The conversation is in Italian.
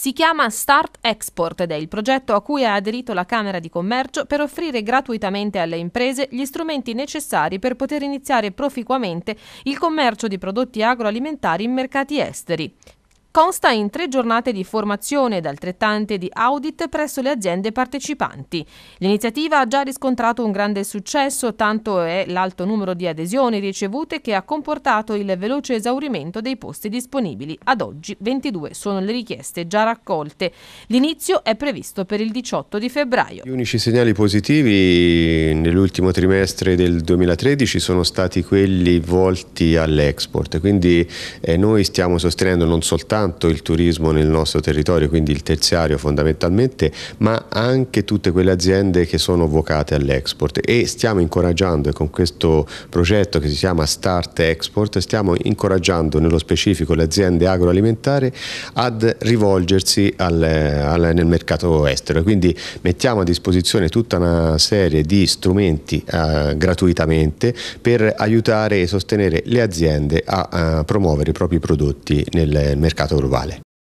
Si chiama Start Export ed è il progetto a cui ha aderito la Camera di Commercio per offrire gratuitamente alle imprese gli strumenti necessari per poter iniziare proficuamente il commercio di prodotti agroalimentari in mercati esteri consta in tre giornate di formazione ed altrettante di audit presso le aziende partecipanti. L'iniziativa ha già riscontrato un grande successo, tanto è l'alto numero di adesioni ricevute che ha comportato il veloce esaurimento dei posti disponibili. Ad oggi 22 sono le richieste già raccolte. L'inizio è previsto per il 18 di febbraio. Gli unici segnali positivi nell'ultimo trimestre del 2013 sono stati quelli volti all'export, quindi eh, noi stiamo sostenendo non soltanto soltanto il turismo nel nostro territorio, quindi il terziario fondamentalmente, ma anche tutte quelle aziende che sono vocate all'export e stiamo incoraggiando con questo progetto che si chiama Start Export stiamo incoraggiando nello specifico le aziende agroalimentari ad rivolgersi al, al, nel mercato estero. Quindi mettiamo a disposizione tutta una serie di strumenti eh, gratuitamente per aiutare e sostenere le aziende a, a eh, promuovere i propri prodotti nel mercato date